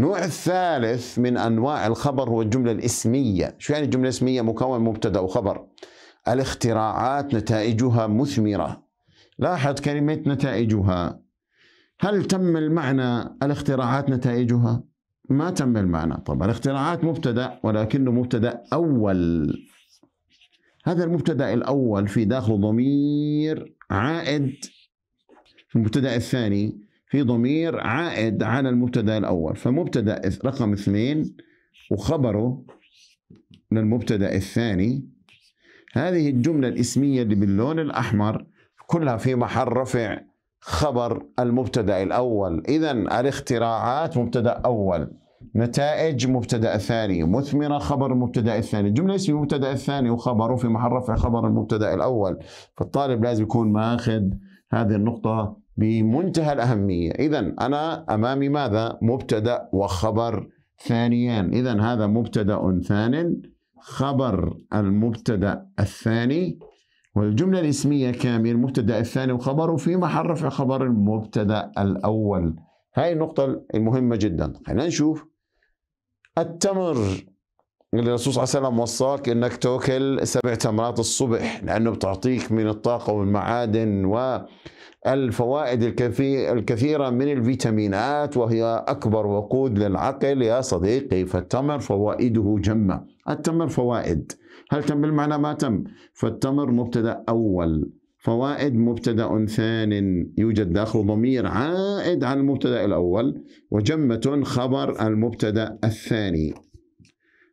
نوع الثالث من أنواع الخبر هو الجملة الاسمية شو يعني الجملة الاسمية مكون مبتدأ وخبر الاختراعات نتائجها مثمرة لاحظ كلمة نتائجها هل تم المعنى الاختراعات نتائجها ما تم المعنى طبعا الاختراعات مبتدأ ولكنه مبتدأ أول هذا المبتدا الاول في داخله ضمير عائد المبتدا الثاني في ضمير عائد على المبتدا الاول فمبتدا رقم اثنين وخبره للمبتدا الثاني هذه الجمله الاسميه اللي باللون الاحمر كلها في محل رفع خبر المبتدا الاول اذا الاختراعات مبتدا اول نتائج مبتدا ثاني مثمره خبر المبتدا الثاني الجمله اسم المبتدا الثاني وخبره في محل رفع خبر المبتدا الاول فالطالب لازم يكون ماخذ هذه النقطه بمنتهى الاهميه اذا انا امامي ماذا مبتدا وخبر ثانيان اذا هذا مبتدا ثان خبر المبتدا الثاني والجمله الاسميه كامل مبتدأ الثاني وخبره في محل رفع خبر المبتدا الاول هاي النقطة المهمة جدا خلينا نشوف التمر اللي الرسول صلى الله عليه وسلم وصاك انك تاكل سبع تمرات الصبح لانه بتعطيك من الطاقه والمعادن والفوائد الكثيره من الفيتامينات وهي اكبر وقود للعقل يا صديقي فالتمر فوائده جمه، التمر فوائد، هل تم بالمعنى ما تم؟ فالتمر مبتدا اول فوائد مبتدا ثان يوجد داخله ضمير عائد على المبتدا الاول وجمه خبر المبتدا الثاني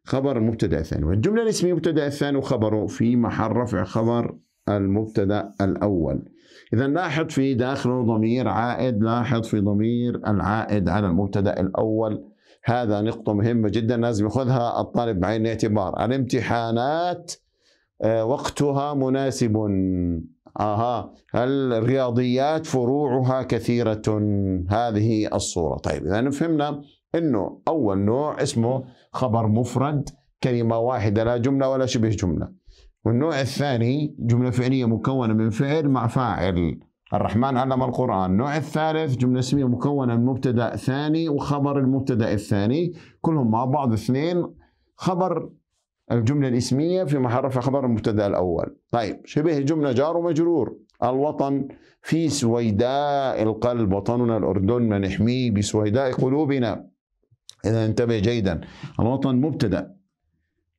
خبر المبتدا الثاني والجمله الاسميه مبتدا الثاني وخبره في محل رفع خبر المبتدا الاول اذا لاحظ في داخله ضمير عائد لاحظ في ضمير العائد على المبتدا الاول هذا نقطه مهمه جدا لازم ياخذها الطالب بعين الاعتبار الامتحانات آه، وقتها مناسب آها الرياضيات فروعها كثيرة هذه الصورة طيب إذا فهمنا أنه أول نوع اسمه خبر مفرد كلمة واحدة لا جملة ولا شبه جملة والنوع الثاني جملة فعلية مكونة من فعل مع فاعل الرحمن علم القرآن النوع الثالث جملة اسمية مكونة من مبتدأ ثاني وخبر المبتدأ الثاني كلهم مع بعض اثنين خبر الجملة الاسمية في محل رفع خبر المبتدا الأول طيب شبه الجملة جار ومجرور الوطن في سويداء القلب وطننا الأردن ما نحميه بسويداء قلوبنا إذا انتبه جيدا الوطن مبتدأ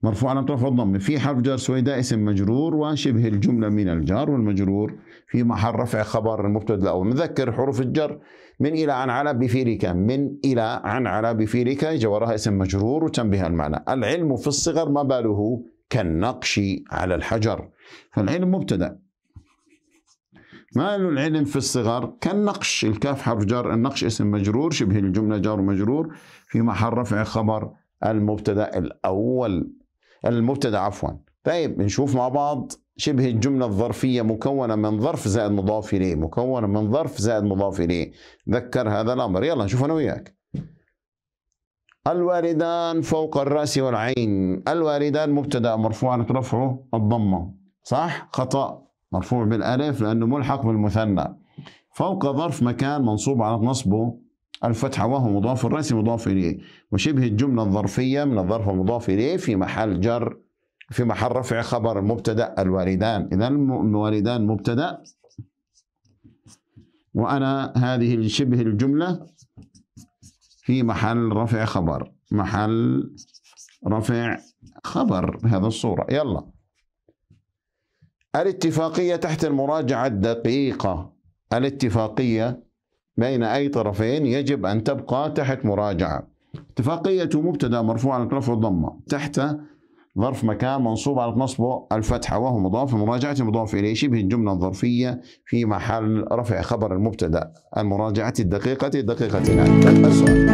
مرفوع على طرف الضم في حرف جر سويداء اسم مجرور وشبه الجملة من الجار والمجرور في محل رفع خبر المبتدا الاول نذكر حروف الجر من الى عن على بفيلك من الى عن على بفيلك جوارها وراها اسم مجرور وتنبيه المعنى العلم في الصغر ما باله كالنقش على الحجر فالعلم مبتدا ما له العلم في الصغر كالنقش الكاف حرف جر النقش اسم مجرور شبه الجملة جار مجرور في محل رفع خبر المبتدا الأول المبتدا عفوا طيب نشوف مع بعض شبه الجملة الظرفية مكونة من ظرف زائد مضاف إليه مكونة من ظرف زائد مضاف إليه ذكر هذا الأمر يلا نشوف أنا وياك الواردان فوق الرأس والعين الواردان مبتدأ مرفوع رفعه الضمة صح خطأ مرفوع بالألف لأنه ملحق بالمثنى فوق ظرف مكان منصوب على نصبه الفتحة وهو مضاف الرأس مضاف إليه وشبه الجملة الظرفية من الظرف المضاف إليه في محل جر في محل رفع خبر مبتدا الواردان اذا الواردان مبتدا وانا هذه شبه الجمله في محل رفع خبر محل رفع خبر بهذه الصوره يلا الاتفاقيه تحت المراجعه الدقيقه الاتفاقيه بين اي طرفين يجب ان تبقى تحت مراجعه اتفاقيه مبتدا مرفوع للرفع والضمه تحت ظرف مكان منصوب على نصبه الفتحة وهو مضاف مراجعة مضاف إليه شبه الجملة الظرفية في محل رفع خبر المبتدأ المراجعة الدقيقة دقيقتنا السؤال